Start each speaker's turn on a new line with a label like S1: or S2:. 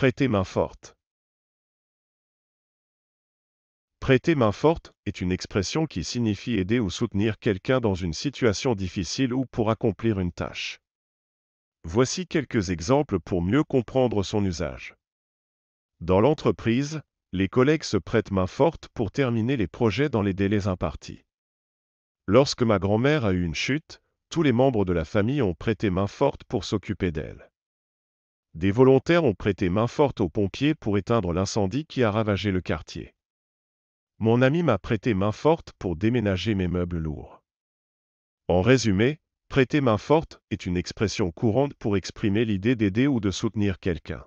S1: Prêter main forte. Prêter main forte est une expression qui signifie aider ou soutenir quelqu'un dans une situation difficile ou pour accomplir une tâche. Voici quelques exemples pour mieux comprendre son usage. Dans l'entreprise, les collègues se prêtent main forte pour terminer les projets dans les délais impartis. Lorsque ma grand-mère a eu une chute, tous les membres de la famille ont prêté main forte pour s'occuper d'elle des volontaires ont prêté main forte aux pompiers pour éteindre l'incendie qui a ravagé le quartier. Mon ami m'a prêté main forte pour déménager mes meubles lourds. En résumé, prêter main forte est une expression courante pour exprimer l'idée d'aider ou de soutenir quelqu'un.